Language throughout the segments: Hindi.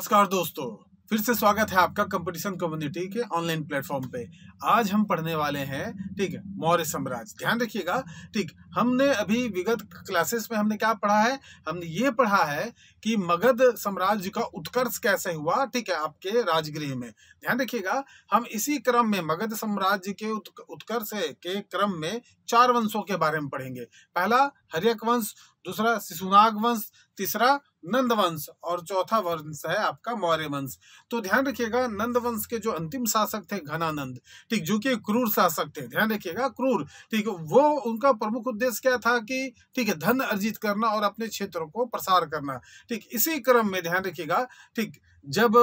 नमस्कार दोस्तों फिर से स्वागत है आपका कंपटीशन कम्युनिटी के ऑनलाइन प्लेटफॉर्म पे आज हम पढ़ने वाले हैं ठीक है मौर्य साम्राज्य ध्यान रखिएगा ठीक हमने अभी विगत क्लासेस में हमने क्या पढ़ा है हमने ये पढ़ा है कि मगध साम्राज्य का उत्कर्ष कैसे हुआ ठीक है आपके राजगृह में ध्यान रखिएगा हम इसी क्रम में मगध साम्राज्य के उत्कर्ष के क्रम में चार वंशों के बारे में पढ़ेंगे पहला हरियक वंश दूसरा शिशुनाग वंश तीसरा नंद वंश और चौथा वंश है आपका मौर्य वंश तो ध्यान रखिएगा नंद वंश के जो अंतिम शासक थे घनानंद ठीक जो कि क्रूर शासक थे ध्यान रखिएगा क्रूर ठीक वो उनका प्रमुख उद्देश्य क्या था कि ठीक है धन अर्जित करना और अपने क्षेत्र को प्रसार करना ठीक इसी क्रम में ध्यान रखिएगा ठीक जब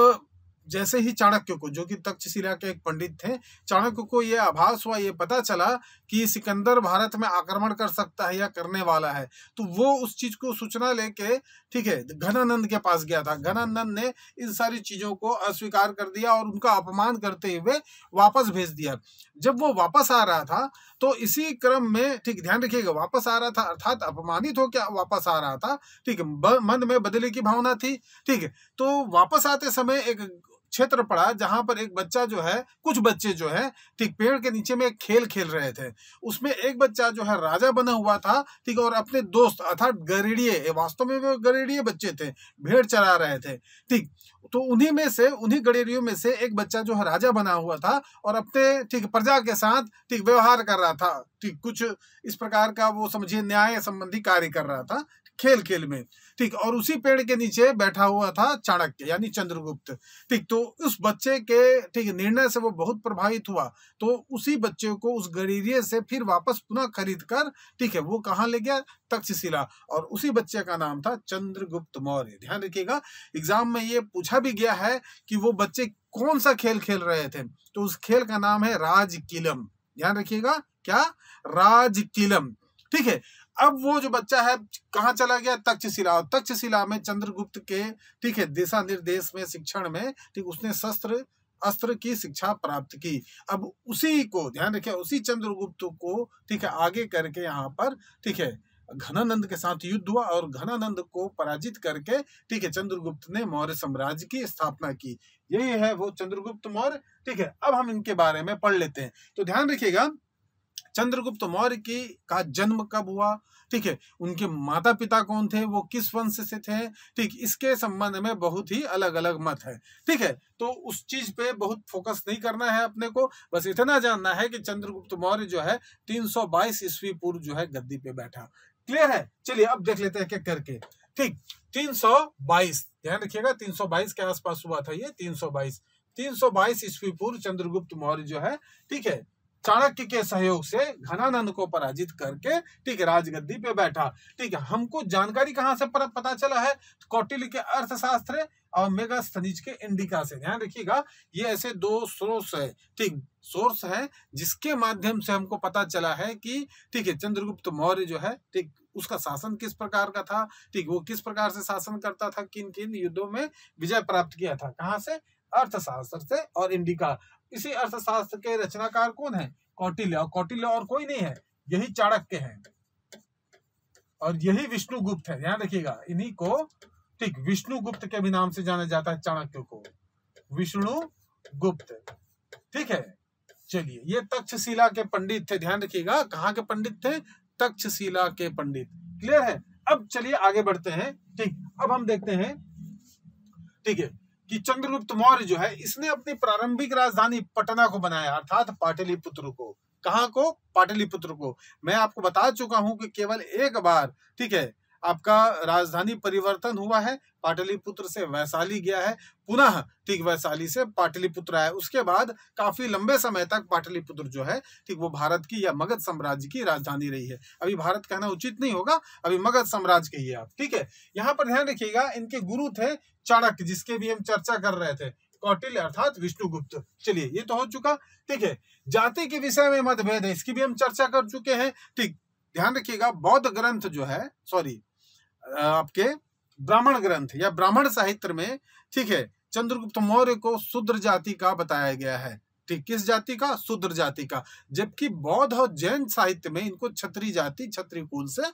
जैसे ही चाणक्य को जो कि तक्षशिला के एक पंडित थे चाणक्य को यह आभास हुआ यह पता चला कि सिकंदर भारत में आक्रमण कर सकता है या करने वाला है तो वो उस चीज को सूचना लेके ठीक है घनानंद के पास गया था घनानंद ने इन सारी चीजों को अस्वीकार कर दिया और उनका अपमान करते हुए वापस भेज दिया जब वो वापस आ रहा था तो इसी क्रम में ठीक ध्यान रखिएगा वापस आ रहा था अर्थात अपमानित होकर वापस आ रहा था ठीक मन में बदले की भावना थी ठीक है तो वापस आते समय एक क्षेत्र पड़ा जहां पर एक बच्चा जो है कुछ बच्चे जो है ठीक पेड़ के नीचे में एक खेल खेल रहे थे उसमें एक बच्चा जो है राजा बना हुआ था ठीक और अपने दोस्त अर्थात गरीड़िए वास्तव में वो गरीड़िए बच्चे थे भेड़ चरा रहे थे ठीक तो उन्हीं में से उन्हीं गडेरियों में से एक बच्चा जो है राजा बना हुआ था और अपने ठीक प्रजा के साथ ठीक व्यवहार कर रहा था ठीक कुछ इस प्रकार का वो समझिए न्याय संबंधी कार्य कर रहा था खेल खेल में ठीक और उसी पेड़ के नीचे बैठा हुआ था चाणक्य यानी चंद्रगुप्त ठीक तो उस बच्चे के ठीक निर्णय से वो बहुत प्रभावित हुआ तो उसी बच्चे को उस गरीरिये से फिर वापस पुनः खरीद कर ठीक है वो कहाँ ले गया तक्षशिला और उसी बच्चे का नाम था चंद्रगुप्त मौर्य ध्यान रखिएगा एग्जाम में ये पूछा भी गया है कि वो बच्चे कौन सा खेल खेल रहे थे तो उस खेल का नाम है राजकिलम ध्यान रखिएगा क्या राजकिलम ठीक है अब वो जो बच्चा है कहाँ चला गया तक्षशिला और तक्षशिला में चंद्रगुप्त के ठीक है दिशा निर्देश में शिक्षण में ठीक उसने शस्त्र अस्त्र की शिक्षा प्राप्त की अब उसी को ध्यान रखिए उसी चंद्रगुप्त को ठीक है आगे करके यहाँ पर ठीक है घनानंद के साथ युद्ध हुआ और घनानंद को पराजित करके ठीक है चंद्रगुप्त ने मौर्य साम्राज्य की स्थापना की यही है वो चंद्रगुप्त मौर्य ठीक है अब हम इनके बारे में पढ़ लेते हैं तो ध्यान रखिएगा चंद्रगुप्त मौर्य की का जन्म कब हुआ ठीक है उनके माता पिता कौन थे वो किस वंश से थे ठीक इसके संबंध में बहुत ही अलग अलग मत है ठीक है तो उस चीज पे बहुत फोकस नहीं करना है अपने को बस इतना जानना है कि चंद्रगुप्त मौर्य जो है 322 ईस्वी पूर्व जो है गद्दी पे बैठा क्लियर है चलिए अब देख लेते हैं क्या करके ठीक 322 ध्यान रखिएगा 322 के आसपास हुआ था ये 322 322 ईस्वी पूर्व चंद्रगुप्त मौर्य जो है ठीक है चाणक्य के सहयोग से घनानंद को पराजित करके ठीक है राजगद्दी पे बैठा ठीक है हमको जानकारी कहाँ से पता चला है कौटिल्य के अर्थशास्त्र और मेगा स्थनिज के इंडिका से ध्यान रखिएगा ये ऐसे दो सोर्स है ठीक सोर्स है जिसके माध्यम से हमको पता चला है कि ठीक है चंद्रगुप्त मौर्य जो है ठीक उसका शासन किस प्रकार का था ठीक वो किस प्रकार से शासन करता था किन किन युद्धों में विजय प्राप्त किया था कहाँ से अर्थशास्त्र से और इंडिका इसी अर्थशास्त्र के रचनाकार कौन है कौटिल्य और कौटिल्य और कोई नहीं है यही चाणक्य है और यही विष्णुगुप्त है ध्यान रखिएगा इन्हीं को ठीक विष्णुगुप्त के भी नाम से जाना जाता है चाणक्य को विष्णु गुप्त ठीक है चलिए ये तक्षशिला के पंडित थे ध्यान रखिएगा कहाँ के पंडित थे तक्षशिला के पंडित क्लियर है अब चलिए आगे बढ़ते हैं ठीक अब हम देखते हैं ठीक है कि चंद्रगुप्त मौर्य जो है इसने अपनी प्रारंभिक राजधानी पटना को बनाया अर्थात पाटलिपुत्र को कहा को पाटलिपुत्र को मैं आपको बता चुका हूं कि केवल एक बार ठीक है आपका राजधानी परिवर्तन हुआ है पाटलिपुत्र से वैशाली गया है पुनः ठीक वैशाली से पाटलिपुत्र आया उसके बाद काफी लंबे समय तक पाटलिपुत्र जो है ठीक वो भारत की या मगध साम्राज्य की राजधानी रही है अभी भारत कहना उचित नहीं होगा अभी मगध साम्राज्य कही आप ठीक है यहाँ पर ध्यान रखिएगा इनके गुरु थे चाणक जिसके भी हम चर्चा कर रहे थे कौटिल्य अर्थात विष्णुगुप्त चलिए ये तो हो चुका ठीक है जाति के विषय में मतभेद है इसकी भी हम चर्चा कर चुके हैं ठीक ध्यान रखिएगा बौद्ध ग्रंथ जो है सॉरी आपके ब्राह्मण ग्रंथ या ब्राह्मण साहित्य में ठीक है चंद्रगुप्त मौर्य को शुद्र जाति का बताया गया है ठीक किस जाति का शुद्र जाति का जबकि बौद्ध और जैन साहित्य में इनको छत्री जाति छत्री कुल से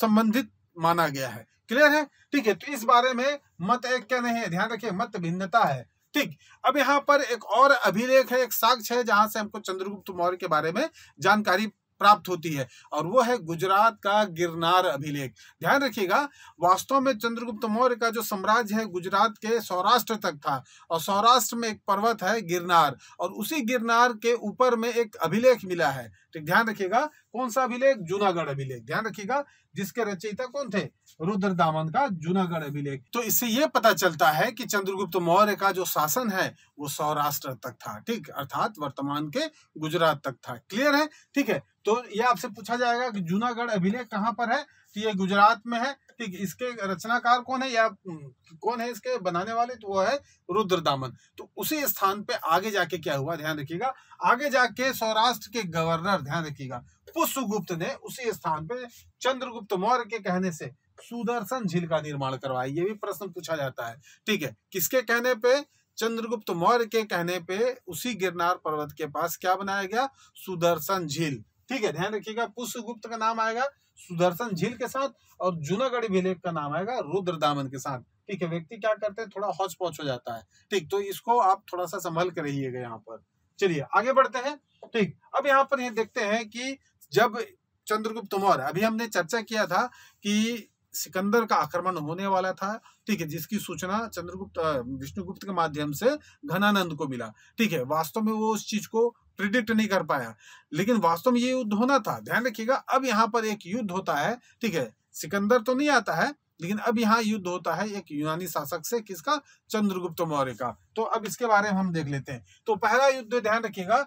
संबंधित माना गया है क्लियर है ठीक है तो इस बारे में मत एक क्या नहीं है ध्यान रखिए मत भिन्नता है ठीक अब यहाँ पर एक और अभिलेख है एक साक्ष्य है जहां से हमको चंद्रगुप्त मौर्य के बारे में जानकारी प्राप्त होती है और वो है गुजरात का गिरनार अभिलेख ध्यान रखिएगा वास्तव में चंद्रगुप्त मौर्य का जो साम्राज्य है गुजरात के सौराष्ट्र तक था और सौराष्ट्र में एक पर्वत है गिरनार और उसी गिरनार के ऊपर में एक अभिलेख मिला है ठीक तो ध्यान रखिएगा कौन सा अभिलेख जूनागढ़ अभिलेख ध्यान रखिएगा जिसके रचयिता कौन थे रुद्र दामन का जूनागढ़ अभिलेख तो इससे ये पता चलता है कि चंद्रगुप्त मौर्य का जो शासन है वो सौराष्ट्र तक था ठीक अर्थात वर्तमान के गुजरात तक था क्लियर है ठीक है तो ये आपसे पूछा जाएगा कि जूनागढ़ अभिलेख कहाँ पर है तो ये गुजरात में है ठीक इसके रचनाकार कौन है या कौन है इसके बनाने वाले तो वो है रुद्र दामन तो उसी स्थान पे आगे जाके क्या हुआ ध्यान रखिएगा आगे जाके सौराष्ट्र के गवर्नर ध्यान रखिएगा पुष्पगुप्त ने उसी स्थान पे चंद्रगुप्त मौर्य के कहने से सुदर्शन झील का निर्माण करवाया ये भी प्रश्न पूछा जाता है ठीक है किसके कहने पे चंद्रगुप्त मौर्य के कहने पे उसी गिरनार पर्वत के पास क्या बनाया गया सुदर्शन झील ठीक है ध्यान रखिएगा पुष्यगुप्त का नाम आएगा सुदर्शन झील के साथ और जूनागढ़ विलेख का नाम आएगा रुद्र दामन के साथ ठीक है व्यक्ति क्या करते हैं थोड़ा हौच पौच हो जाता है ठीक तो इसको आप थोड़ा सा संभल के रहिएगा यहाँ पर चलिए आगे बढ़ते हैं ठीक अब यहाँ पर ये देखते हैं कि जब चंद्रगुप्त मौर्य अभी हमने चर्चा किया था कि सिकंदर का आक्रमण होने वाला था ठीक है जिसकी सूचना चंद्रगुप्त विष्णुगुप्त के माध्यम से घनानंद को मिला ठीक है वास्तव में वो उस चीज को प्रिडिक्ट नहीं कर पाया लेकिन वास्तव में ये युद्ध होना था ध्यान रखिएगा अब यहाँ पर एक युद्ध होता है ठीक है सिकंदर तो नहीं आता है लेकिन अब यहाँ युद्ध होता है एक यूनानी शासक से किसका चंद्रगुप्त मौर्य का तो अब इसके बारे में हम देख लेते हैं तो पहला युद्ध ध्यान रखिएगा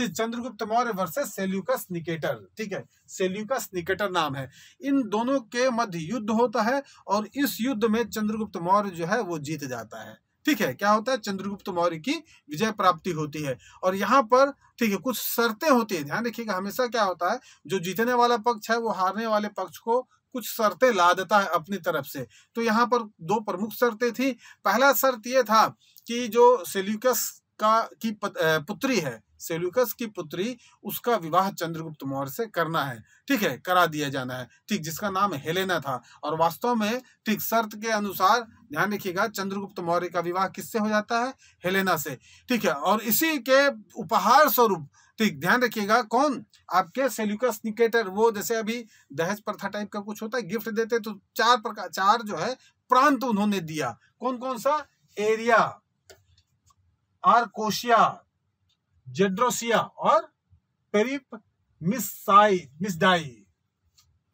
Chandragupta Maurya versus Seleucus Nicator ठीक है सेल्यूकस निकेटर नाम है इन दोनों के मध्य युद्ध होता है और इस युद्ध में चंद्रगुप्त मौर्य जो है वो जीत जाता है ठीक है क्या होता है चंद्रगुप्त मौर्य की विजय प्राप्ति होती है और यहाँ पर ठीक है कुछ शर्तें होती है ध्यान रखिएगा हमेशा क्या होता है जो जीतने वाला पक्ष है वो हारने वाले पक्ष को कुछ शर्तें ला देता है अपनी तरफ से तो यहाँ पर दो प्रमुख शर्तें थी पहला शर्त ये था कि जो सेल्यूकस का की पुत्री है सेल्यूकस की पुत्री उसका विवाह चंद्रगुप्त मौर्य से करना है ठीक है करा दिया जाना है ठीक जिसका नाम हेलेना था और वास्तव में ठीक शर्त के अनुसार ध्यान रखिएगा चंद्रगुप्त मौर्य का विवाह किससे हो जाता है हेलेना से ठीक है और इसी के उपहार स्वरूप ठीक ध्यान रखिएगा कौन आपके सेल्यूकस निकेटर वो जैसे अभी दहेज प्रथा टाइप का कुछ होता है गिफ्ट देते तो चार प्रकार चार जो है प्रांत उन्होंने दिया कौन कौन सा एरिया आर्कोशिया जेड्रोसिया और पेरिप मिसाई मिसडाई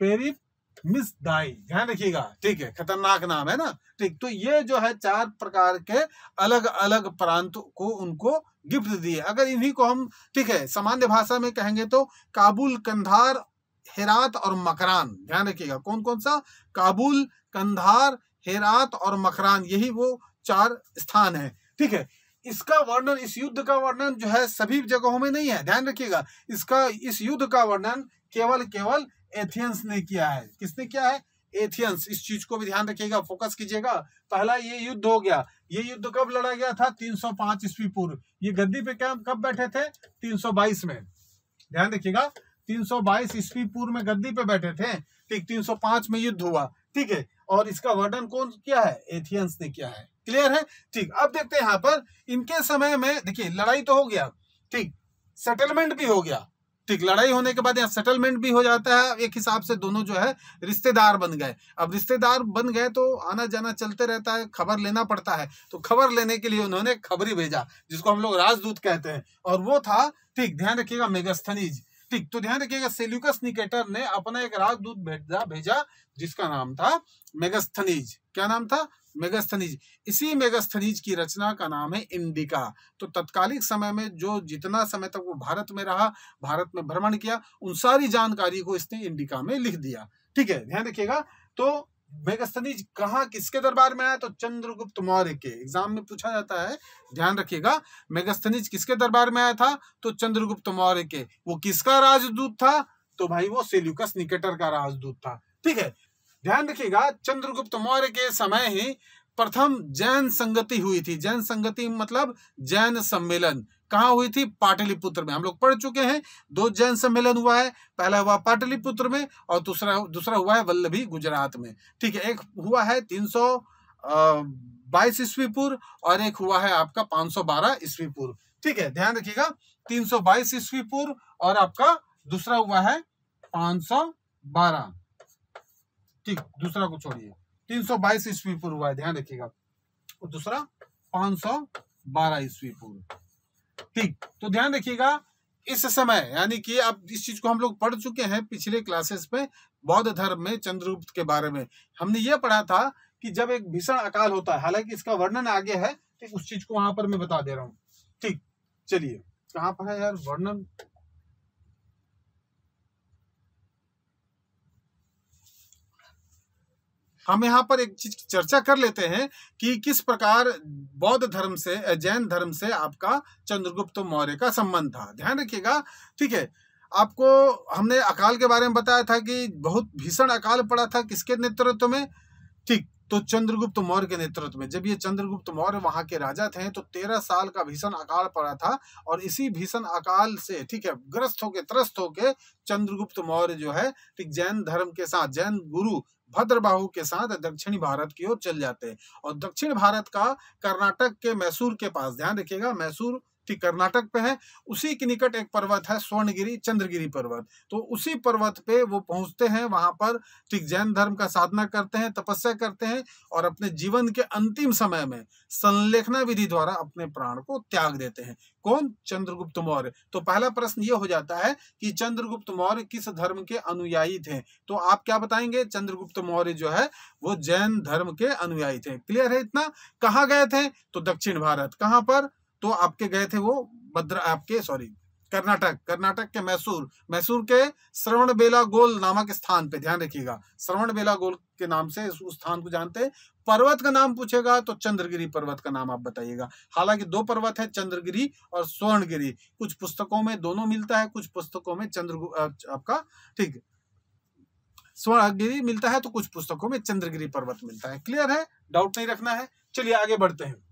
पेरिप मिसडाई ध्यान रखिएगा ठीक है खतरनाक नाम है ना ठीक तो ये जो है चार प्रकार के अलग अलग प्रांत को उनको गिफ्ट दिए अगर इन्हीं को हम ठीक है सामान्य भाषा में कहेंगे तो काबुल कंधार हेरात और मकरान ध्यान रखिएगा कौन कौन सा काबुल कंधार हेरात और मकरान यही वो चार स्थान है ठीक है इसका वर्णन इस युद्ध का वर्णन जो है सभी जगहों में नहीं है ध्यान रखिएगा इसका इस युद्ध का वर्णन केवल केवल एथियंस ने किया है किसने किया है एथियंस इस चीज को भी ध्यान रखिएगा फोकस कीजिएगा पहला ये युद्ध हो गया ये युद्ध कब लड़ा गया था 305 ईस्वी पूर्व ये गद्दी पे क्या कब बैठे थे 322 में ध्यान रखिएगा 322 ईस्वी पूर्व में गद्दी पे बैठे थे ठीक 305 में युद्ध हुआ ठीक है और इसका वर्णन कौन किया है एथियंस ने किया है क्लियर है ठीक अब देखते हैं यहां पर इनके समय में देखिए लड़ाई तो हो गया ठीक सेटलमेंट भी हो गया ठीक लड़ाई होने के बाद यहाँ सेटलमेंट भी हो जाता है एक हिसाब से दोनों जो है रिश्तेदार बन गए अब रिश्तेदार बन गए तो आना जाना चलते रहता है खबर लेना पड़ता है तो खबर लेने के लिए उन्होंने खबरी भेजा जिसको हम लोग राजदूत कहते हैं और वो था ठीक ध्यान रखिएगा मेगास्थनीज ठीक तो ध्यान रखिएगा सेल्यूकस निकेटर ने अपना एक राजदूत भेजा भेजा जिसका नाम था मेगास्थनीज क्या नाम था मेगास्थनीज इसी मेगास्थनीज की रचना का नाम है इंडिका तो तत्कालिक समय में जो जितना समय तक वो भारत में रहा भारत में भ्रमण किया उन सारी जानकारी को इसने इंडिका में लिख दिया ठीक है ध्यान रखिएगा तो मेगास्थनीज कहा किसके दरबार में आया तो चंद्रगुप्त मौर्य के एग्जाम में पूछा जाता है ध्यान रखिएगा मेगास्थनीज किसके दरबार में आया था तो चंद्रगुप्त मौर्य के वो किसका राजदूत था तो भाई वो सेल्यूकस निकेटर का राजदूत था ठीक है ध्यान रखिएगा चंद्रगुप्त मौर्य के समय ही प्रथम जैन संगति हुई थी जैन संगति मतलब जैन सम्मेलन कहा हुई थी पाटलिपुत्र में हम लोग पढ़ चुके हैं दो जैन सम्मेलन हुआ है पहला हुआ पाटलिपुत्र में और दूसरा दूसरा हुआ है वल्लभी गुजरात में ठीक है एक हुआ है तीन सौ बाईस ईस्वी पूर्व और एक हुआ है आपका पांच सौ बारह ईस्वी पूर्व ठीक है ध्यान रखिएगा तीन सौ बाईस ईस्वी पूर्व और आपका दूसरा हुआ है पांच सौ बारह ठीक दूसरा को छोड़िए तीन सौ बाईस ईस्वी पूर्व हुआ है ध्यान रखिएगा और दूसरा पांच सौ बारह ईस्वी पूर्व ठीक तो ध्यान रखिएगा इस समय यानी कि अब इस चीज को हम लोग पढ़ चुके हैं पिछले क्लासेस में बौद्ध धर्म में चंद्रगुप्त के बारे में हमने ये पढ़ा था कि जब एक भीषण अकाल होता है हालांकि इसका वर्णन आगे है तो उस चीज को वहां पर मैं बता दे रहा हूँ ठीक चलिए कहाँ पर है यार वर्णन हम यहाँ पर एक चीज चर्चा कर लेते हैं कि किस प्रकार बौद्ध धर्म से जैन धर्म से आपका चंद्रगुप्त मौर्य का संबंध था ध्यान रखिएगा ठीक है आपको हमने अकाल के बारे में बताया था कि बहुत भीषण अकाल पड़ा था किसके नेतृत्व में ठीक तो चंद्रगुप्त मौर्य के नेतृत्व में जब ये चंद्रगुप्त मौर्य वहां के राजा थे तो तेरह साल का भीषण अकाल पड़ा था और इसी भीषण अकाल से ठीक है ग्रस्त होके त्रस्त होके चंद्रगुप्त मौर्य जो है ठीक जैन धर्म के साथ जैन गुरु भद्रबाहु के साथ दक्षिणी भारत की ओर चल जाते हैं और दक्षिण भारत का कर्नाटक के मैसूर के पास ध्यान रखिएगा मैसूर कर्नाटक पे है उसी के निकट एक पर्वत है स्वर्णगिरी चंद्रगिरी पर्वत तो उसी पर्वत पे वो पहुंचते हैं वहां पर ठीक जैन धर्म का साधना करते हैं तपस्या करते हैं और अपने जीवन के अंतिम समय में संलेखना विधि द्वारा अपने प्राण को त्याग देते हैं कौन चंद्रगुप्त मौर्य तो पहला प्रश्न ये हो जाता है कि चंद्रगुप्त मौर्य किस धर्म के अनुयायी थे तो आप क्या बताएंगे चंद्रगुप्त मौर्य जो है वो जैन धर्म के अनुयायी थे क्लियर है इतना कहा गए थे तो दक्षिण भारत कहां पर तो आपके गए थे वो बद्र आपके सॉरी कर्नाटक कर्नाटक के मैसूर मैसूर के श्रवण बेला गोल नामक स्थान पे ध्यान रखिएगा श्रवण बेला गोल के नाम से उस स्थान को जानते हैं पर्वत का नाम पूछेगा तो चंद्रगिरी पर्वत का नाम आप बताइएगा हालांकि दो पर्वत है चंद्रगिरी और स्वर्णगिरी कुछ पुस्तकों में दोनों मिलता है कुछ पुस्तकों में चंद्र आपका ठीक स्वर्णगिरी मिलता है तो कुछ पुस्तकों में चंद्रगिरी पर्वत मिलता है क्लियर है डाउट नहीं रखना है चलिए आगे बढ़ते हैं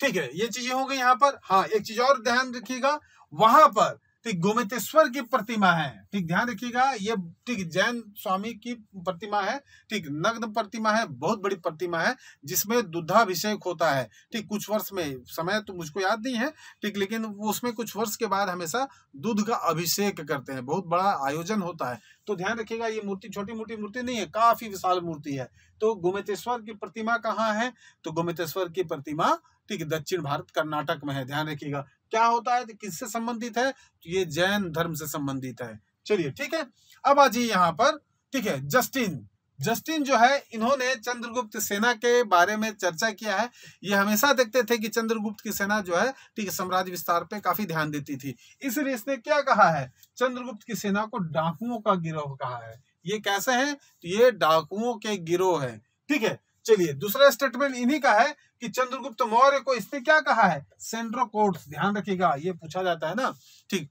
ठीक है ये चीजें हो गई यहाँ पर हाँ एक चीज और ध्यान रखिएगा वहां पर ठीक गोमितेश्वर की प्रतिमा है ठीक ध्यान रखिएगा ये ठीक जैन स्वामी की प्रतिमा है ठीक नग्न प्रतिमा है बहुत बड़ी प्रतिमा है जिसमें दुधाभिषेक होता है ठीक कुछ वर्ष में समय तो मुझको याद नहीं है ठीक लेकिन उसमें कुछ वर्ष के बाद हमेशा दूध का अभिषेक करते हैं बहुत बड़ा आयोजन होता है तो ध्यान रखिएगा ये मूर्ति छोटी मोटी मूर्ति नहीं है काफी विशाल मूर्ति है तो गोमितेश्वर की प्रतिमा कहाँ है तो गोमितेश्वर की प्रतिमा ठीक है दक्षिण भारत कर्नाटक में है ध्यान रखिएगा क्या होता है तो किससे संबंधित है तो ये जैन धर्म से संबंधित है चलिए ठीक है अब आज यहाँ पर ठीक है जस्टिन जस्टिन जो है इन्होंने चंद्रगुप्त सेना के बारे में चर्चा किया है ये हमेशा देखते थे कि चंद्रगुप्त की सेना जो है ठीक है साम्राज्य विस्तार पे काफी ध्यान देती थी इसलिए इसने क्या कहा है चंद्रगुप्त की सेना को डाकुओं का गिरोह कहा है ये कैसे है तो ये डाकुओं के गिरोह है ठीक है चलिए दूसरा स्टेटमेंट इन्हीं का है कि चंद्रगुप्त मौर्य को इसने क्या कहा है सेंड्रोकोट्स ध्यान रखिएगा ये पूछा जाता है ना ठीक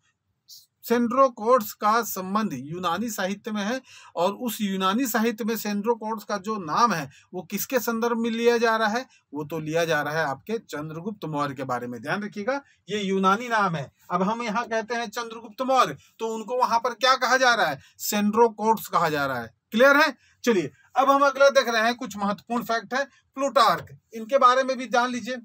सेंड्रोकोट्स का संबंध यूनानी साहित्य में है और उस यूनानी साहित्य में सेंड्रोकोट्स का जो नाम है वो किसके संदर्भ में लिया जा रहा है वो तो लिया जा रहा है आपके चंद्रगुप्त मौर्य के बारे में ध्यान रखिएगा ये यूनानी नाम है अब हम यहाँ कहते हैं चंद्रगुप्त मौर्य तो उनको वहां पर क्या कहा जा रहा है सेंड्रोकोट्स कहा जा रहा है क्लियर है चलिए अब हम अगला देख रहे हैं कुछ महत्वपूर्ण फैक्ट है प्लूटार्क इनके बारे में भी जान लीजिए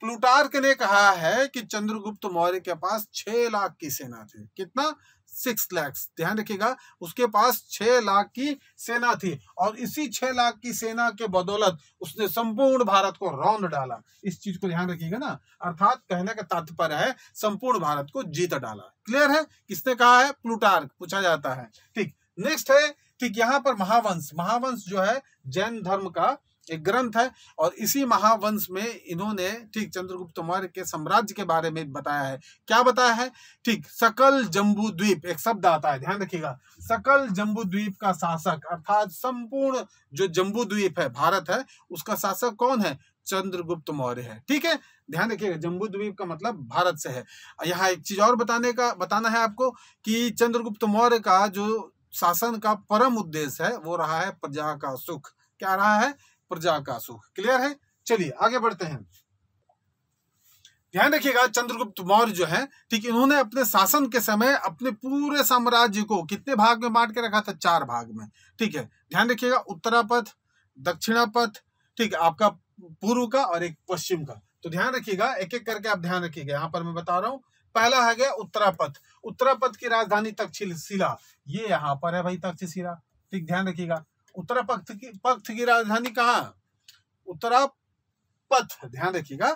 प्लूटार्क ने कहा है कि चंद्रगुप्त मौर्य के पास छह लाख की सेना थी कितना सिक्स लैक्स ध्यान रखिएगा उसके पास छह लाख की सेना थी और इसी छह लाख की सेना के बदौलत उसने संपूर्ण भारत को रौंद डाला इस चीज को ध्यान रखिएगा ना अर्थात कहने का तात्पर्य है संपूर्ण भारत को जीत डाला क्लियर है किसने कहा है प्लूटार्क पूछा जाता है ठीक नेक्स्ट है ठीक यहाँ पर महावंश महावंश जो है जैन धर्म का एक ग्रंथ है और इसी महावंश में इन्होंने ठीक चंद्रगुप्त मौर्य के साम्राज्य के बारे में बताया है क्या बताया है ठीक सकल जम्बू द्वीप एक शब्द आता है ध्यान रखिएगा सकल जम्बू द्वीप का शासक अर्थात संपूर्ण जो जम्बू द्वीप है भारत है उसका शासक कौन है चंद्रगुप्त मौर्य है ठीक है ध्यान रखिएगा जम्बू द्वीप का मतलब भारत से है यहाँ एक चीज और बताने का बताना है आपको कि चंद्रगुप्त मौर्य का जो शासन का परम उद्देश्य है वो रहा है प्रजा का सुख क्या रहा है प्रजा का सुख क्लियर है चलिए आगे बढ़ते हैं ध्यान रखिएगा चंद्रगुप्त मौर्य जो है ठीक इन्होंने अपने शासन के समय अपने पूरे साम्राज्य को कितने भाग में बांट के रखा था चार भाग में ठीक है ध्यान रखिएगा उत्तरापथ दक्षिणापथ ठीक है आपका पूर्व का और एक पश्चिम का तो ध्यान रखिएगा एक एक करके आप ध्यान रखिएगा यहाँ पर मैं बता रहा हूँ पहला है गया उत्तरापथ उत्तरापद की राजधानी तक्षशिला ये यहाँ पर है भाई तक्षशिला ठीक ध्यान रखिएगा उत्तरापथ की पथ की राजधानी कहाँ उत्तरापथ ध्यान रखिएगा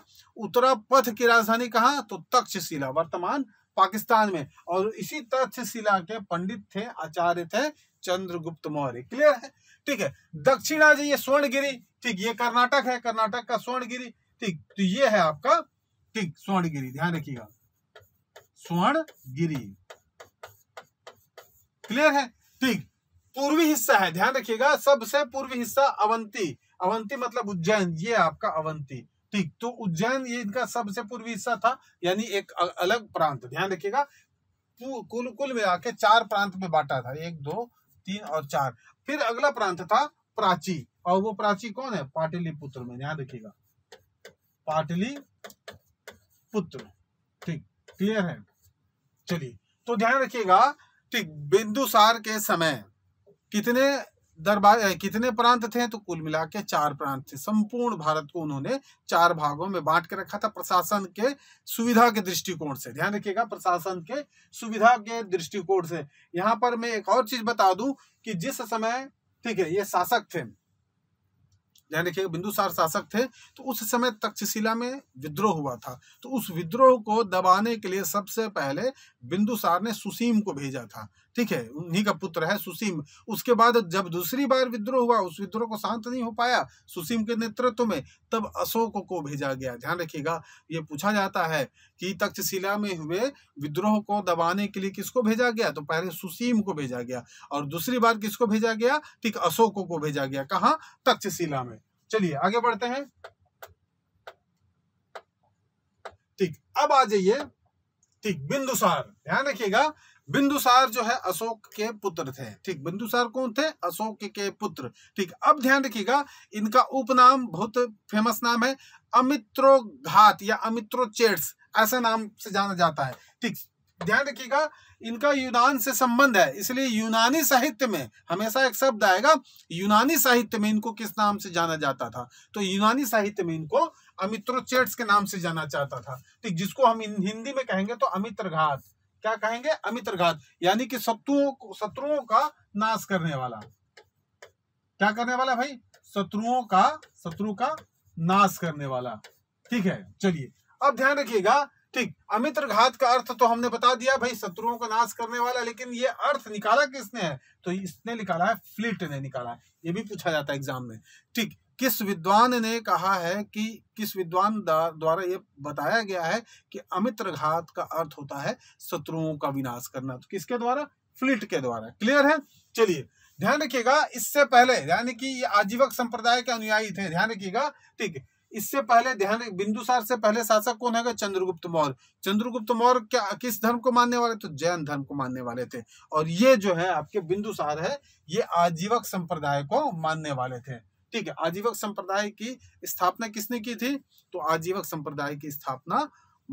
उत्तरापथ की राजधानी कहाँ तो तक्षशिला वर्तमान पाकिस्तान में और इसी तक्षशिला के पंडित थे आचार्य थे चंद्रगुप्त मौर्य क्लियर है ठीक है दक्षिणा जी ये स्वर्णगिरी ठीक ये कर्नाटक है कर्नाटक का स्वर्णगिरी ठीक तो ये है आपका ठीक स्वर्णगिरी ध्यान रखिएगा गिरी क्लियर है ठीक पूर्वी हिस्सा है ध्यान रखिएगा सबसे पूर्वी हिस्सा अवंती अवंती मतलब उज्जैन ये आपका अवंती ठीक तो उज्जैन ये इनका सबसे पूर्वी हिस्सा था यानी एक अलग प्रांत ध्यान रखिएगा कुल कुल में आके चार प्रांत में बांटा था एक दो तीन और चार फिर अगला प्रांत था प्राची और वो प्राची कौन है पुत्र में ध्यान रखिएगा पाटली पुत्र ठीक क्लियर है चलिए तो ध्यान रखिएगा ठीक बिंदुसार के समय कितने दरबार कितने प्रांत थे तो कुल मिला के चार प्रांत थे संपूर्ण भारत को उन्होंने चार भागों में बांट के रखा था प्रशासन के सुविधा के दृष्टिकोण से ध्यान रखिएगा प्रशासन के सुविधा के दृष्टिकोण से यहाँ पर मैं एक और चीज बता दूं कि जिस समय ठीक है ये शासक थे ध्यान रखिएगा बिंदुसार शासक थे तो उस समय तक्षशिला में विद्रोह हुआ था तो उस विद्रोह को दबाने के लिए सबसे पहले बिंदुसार ने सुसीम को भेजा था ठीक है उन्हीं का पुत्र है सुसीम उसके बाद जब दूसरी बार विद्रोह हुआ उस विद्रोह को शांत नहीं हो पाया सुसीम के नेतृत्व में तब अशोक को भेजा गया ध्यान रखिएगा ये पूछा जाता है कि तक्षशिला में हुए विद्रोह को दबाने के लिए किसको भेजा गया तो पहले सुसीम को भेजा गया और दूसरी बार किसको भेजा गया ठीक अशोक को भेजा गया कहा तक्षशिला में चलिए आगे बढ़ते हैं ठीक अब आ जाइए ठीक बिंदुसार ध्यान रखिएगा बिंदुसार जो है अशोक के पुत्र थे ठीक बिंदुसार कौन थे अशोक के पुत्र ठीक अब ध्यान रखिएगा इनका उपनाम बहुत फेमस नाम है अमित्रोघात या अमित्रोचेट्स ऐसा नाम से जाना जाता है ठीक ध्यान रखिएगा इनका यूनान से संबंध है इसलिए यूनानी साहित्य में हमेशा एक शब्द आएगा यूनानी साहित्य में इनको किस नाम से जाना जाता था तो यूनानी साहित्य में इनको अमित्रोचेट्स के नाम से जाना जाता था ठीक जिसको हम हिंदी में कहेंगे तो अमित्रघात क्या कहेंगे अमित्रघात यानी कि शत्रुओं शत्रुओं का नाश करने वाला क्या करने वाला भाई शत्रुओं का शत्रु का नाश करने वाला ठीक है चलिए अब ध्यान रखिएगा ठीक अमित्र घात का अर्थ तो हमने बता दिया भाई शत्रुओं का नाश करने वाला लेकिन ये अर्थ निकाला किसने है तो इसने निकाला है फ्लिट ने निकाला है ये भी पूछा जाता है एग्जाम में ठीक किस विद्वान ने कहा है कि किस विद्वान द्वारा ये बताया गया है कि अमित्र घात का अर्थ होता है शत्रुओं का विनाश करना तो किसके द्वारा फ्लिट के द्वारा क्लियर है चलिए ध्यान रखिएगा इससे पहले यानी कि ये आजीवक संप्रदाय के अनुयायी थे ध्यान रखिएगा ठीक है इससे पहले ध्यान बिंदुसार से पहले शासक कौन है चंद्रगुप्त मौर्य चंद्रगुप्त मौर्य क्या किस धर्म को मानने वाले तो जैन धर्म को मानने वाले थे और ये जो है आपके बिंदुसार है ये आजीवक संप्रदाय को मानने वाले थे ठीक है आजीवक संप्रदाय की स्थापना किसने की थी तो आजीवक संप्रदाय की स्थापना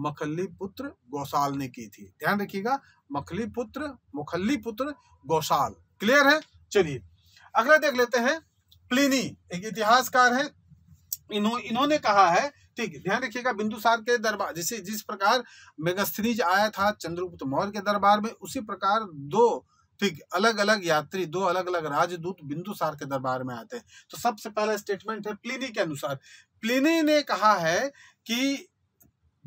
मखली पुत्र गौशाल ने की थी ध्यान रखिएगा मखली पुत्र मुखली पुत्र गौशाल क्लियर है चलिए अगला देख लेते हैं प्लिनी एक इतिहासकार है इन्हों इन्होंने कहा है ठीक है ध्यान रखिएगा बिंदुसार के दरबार जिसे जिस प्रकार मेगस्थनीज आया था चंद्रगुप्त मौर्य के दरबार में उसी प्रकार दो ठीक अलग अलग यात्री दो अलग अलग राजदूत बिंदुसार के दरबार में आते हैं तो सबसे पहला स्टेटमेंट है प्लिनी के अनुसार प्लिनी ने कहा है कि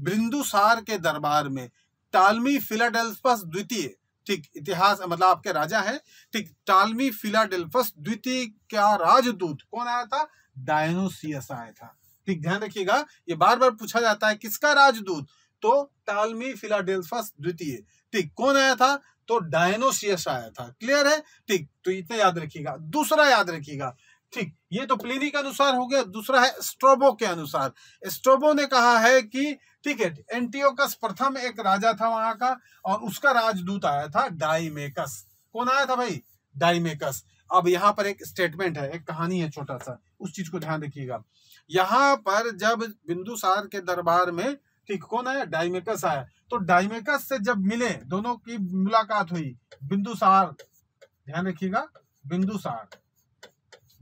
बिंदुसार के दरबार में टालमी फिलाडेल्फस द्वितीय ठीक इतिहास मतलब आपके राजा है ठीक टालमी फिलाडेल्फस द्वितीय का राजदूत कौन आया था डायनोसियस आया था ठीक ध्यान रखिएगा ये बार बार पूछा जाता है किसका राजदूत तो टालमी फिलाडेल्फस द्वितीय ठीक कौन आया था तो डायनोसियस आया था क्लियर है ठीक तो इतना याद रखिएगा दूसरा याद रखिएगा ठीक ये तो प्लीनी के अनुसार हो गया दूसरा है स्ट्रोबो के अनुसार स्ट्रोबो ने कहा है कि ठीक है एंटीओकस प्रथम एक राजा था वहां का और उसका राजदूत आया था डाइमेकस कौन आया था भाई डाइमेकस अब यहाँ पर एक स्टेटमेंट है एक कहानी है छोटा सा उस चीज को ध्यान रखिएगा यहाँ पर जब बिंदुसार के दरबार में ठीक कौन आया डाइमेकस आया तो डाइमेकस से जब मिले दोनों की मुलाकात हुई बिंदुसार ध्यान रखिएगा बिंदुसार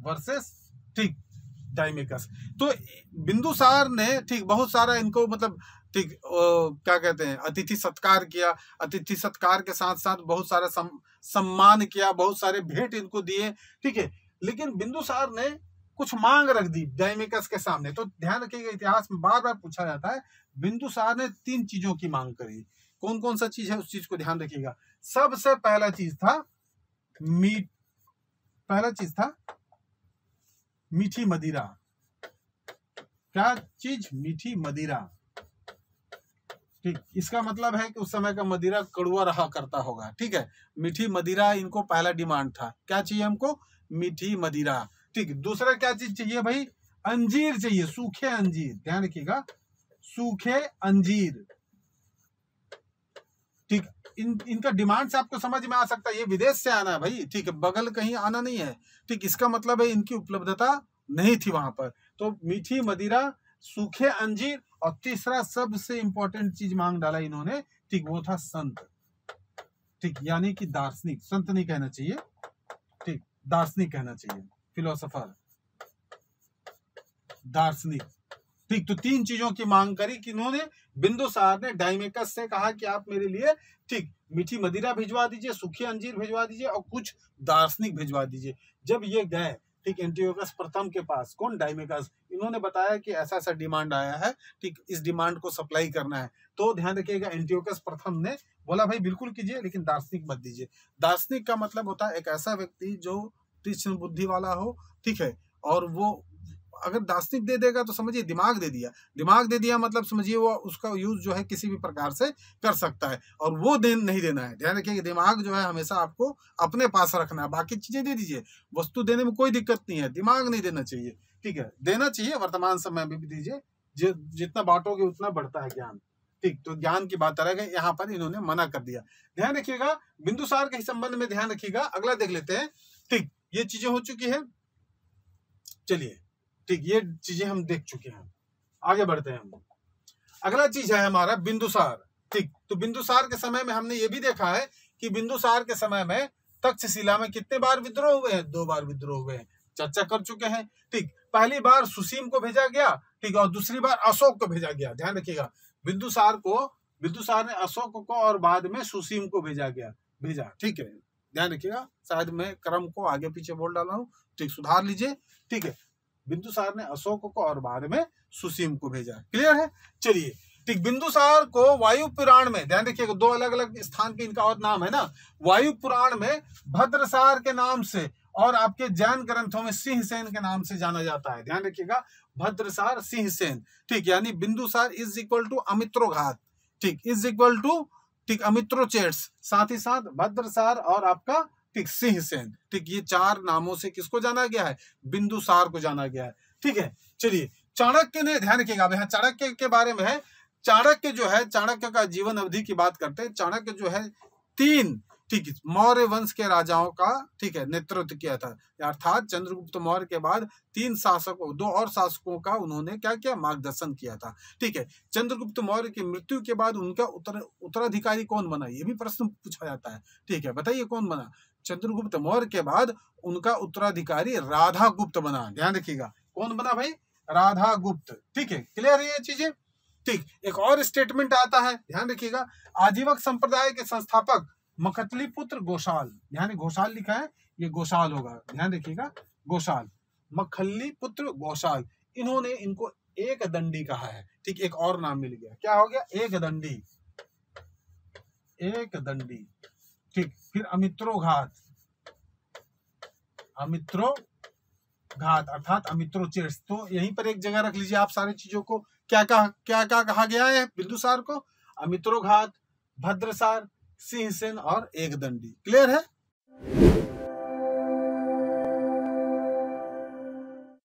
वर्सेस ठीक डाइमेकस तो बिंदुसार ने ठीक बहुत सारा इनको मतलब ठीक क्या कहते हैं अतिथि सत्कार किया अतिथि सत्कार के साथ साथ बहुत सारा सम, सम्मान किया बहुत सारे भेंट इनको दिए ठीक है लेकिन बिंदुसार ने कुछ मांग रख दी डायमेकस के सामने तो ध्यान रखिएगा इतिहास में बार बार पूछा जाता है बिंदुसार ने तीन चीजों की मांग करी कौन कौन सा चीज है उस चीज को ध्यान रखिएगा सबसे पहला चीज था मीट पहला चीज था मीठी मदिरा क्या चीज मीठी मदिरा ठीक इसका मतलब है कि उस समय का मदिरा कड़ुआ रहा करता होगा ठीक है मीठी मदिरा इनको पहला डिमांड था क्या चाहिए हमको मीठी मदिरा ठीक दूसरा क्या चीज चाहिए भाई अंजीर चाहिए सूखे अंजीर ध्यान रखिएगा सूखे अंजीर ठीक इन इनका डिमांड से आपको समझ में आ सकता है ये विदेश से आना है भाई ठीक है बगल कहीं आना नहीं है ठीक इसका मतलब है इनकी उपलब्धता नहीं थी वहां पर तो मीठी मदिरा सूखे अंजीर और तीसरा सबसे इंपॉर्टेंट चीज मांग डाला इन्होंने ठीक वो था संत ठीक यानी कि दार्शनिक संत नहीं कहना चाहिए ठीक दार्शनिक कहना चाहिए फिलोसफर दार्शनिक ठीक तो तीन चीजों की मांग करी कि इन्होंने बिंदुसार ने डाइमेकस से कहा कि आप मेरे लिए ठीक मीठी मदिरा भिजवा दीजिए सुखी अंजीर भिजवा दीजिए और कुछ दार्शनिक भिजवा दीजिए जब ये गए ठीक एंटीयोकस प्रथम के पास कौन डाइमेकस इन्होंने बताया कि ऐसा ऐसा डिमांड आया है ठीक इस डिमांड को सप्लाई करना है तो ध्यान रखिएगा एंटीओकस प्रथम ने बोला भाई बिल्कुल कीजिए लेकिन दार्शनिक मत दीजिए दार्शनिक का मतलब होता है एक ऐसा व्यक्ति जो तीक्ष्ण बुद्धि वाला हो ठीक है और वो अगर दार्शनिक दे देगा तो समझिए दिमाग दे दिया दिमाग दे दिया मतलब समझिए वो उसका यूज जो है किसी भी प्रकार से कर सकता है और वो दे नहीं देना है ध्यान रखिए दिमाग जो है हमेशा आपको अपने पास रखना है बाकी चीजें दे दीजिए वस्तु देने में कोई दिक्कत नहीं है दिमाग नहीं देना चाहिए ठीक है देना चाहिए वर्तमान समय में भी दीजिए जि, जितना बांटोगे उतना बढ़ता है ज्ञान ठीक तो ज्ञान की बात अलग है यहाँ पर इन्होंने मना कर दिया ध्यान रखिएगा बिंदुसार के संबंध में ध्यान रखिएगा अगला देख लेते हैं ठीक ये चीजें हो चुकी है चलिए ठीक ये चीजें हम देख चुके हैं आगे बढ़ते हैं हम अगला चीज है हमारा बिंदुसार ठीक तो बिंदुसार के समय में हमने ये भी देखा है कि बिंदुसार के समय में तक्षशिला में कितने बार विद्रोह हुए हैं दो बार विद्रोह हुए हैं चर्चा कर चुके हैं ठीक पहली बार सुसीम को भेजा गया ठीक और दूसरी बार अशोक को भेजा गया ध्यान रखिएगा बिंदुसार को बिंदुसार ने अशोक को और बाद में सुसीम को भेजा गया भेजा ठीक है ध्यान रखिएगा शायद मैं क्रम को आगे पीछे बोल डाला हूँ ठीक सुधार लीजिए ठीक है बिंदुसार ने अशोक को और बाद में सुसीम को भेजा क्लियर है चलिए ठीक बिंदुसार को वायु पुराण में ध्यान रखिएगा दो अलग अलग स्थान पे इनका और नाम है ना वायु पुराण में भद्रसार के नाम से और आपके जैन ग्रंथों में सिंहसेन के नाम से जाना जाता है ध्यान रखिएगा भद्रसार सिंहसेन ठीक यानी Bindusara is equal to Amitraghata ठीक इज इक्वल टू ठीक अमित्रोचेट्स साथ ही साथ भद्रसार और आपका ठीक सिंह सेन ठीक ये चार नामों से किसको जाना गया है बिंदुसार को जाना गया है ठीक है चलिए चाणक्य ने ध्यान रखिएगा यहाँ चाणक्य के बारे में है चाणक्य जो है चाणक्य का जीवन अवधि की बात करते हैं चाणक्य जो है तीन ठीक है मौर्य वंश के राजाओं का ठीक है नेतृत्व किया था अर्थात चंद्रगुप्त मौर्य के बाद तीन शासकों दो और शासकों का उन्होंने क्या किया मार्गदर्शन किया था ठीक है चंद्रगुप्त मौर्य की मृत्यु के बाद उनका उत्तर उत्तराधिकारी कौन बना ये भी प्रश्न पूछा जाता है ठीक है बताइए कौन बना चंद्रगुप्त मौर्य के बाद उनका उत्तराधिकारी राधा गुप्त बना ध्यान रखिएगा कौन बना भाई राधा गुप्त ठीक है क्लियर है ये चीजें ठीक एक और स्टेटमेंट आता है ध्यान रखिएगा आजीवक संप्रदाय के संस्थापक मकतली पुत्र गोसाल यानी गोसाल लिखा है ये गोसाल होगा ध्यान देखिएगा गोसाल मखली पुत्र गोसाल इन्होंने इनको एक दंडी कहा है ठीक एक और नाम मिल गया क्या हो गया एक दंडी एक दंडी ठीक फिर अमित्रो घात अमित्रो घात अर्थात अमित्रो चेष तो यहीं पर एक जगह रख लीजिए आप सारी चीजों को क्या कहा क्या क्या कहा गया है बिंदुसार को अमित्रो घात भद्रसार सिंहसेन और एक दंडी क्लियर है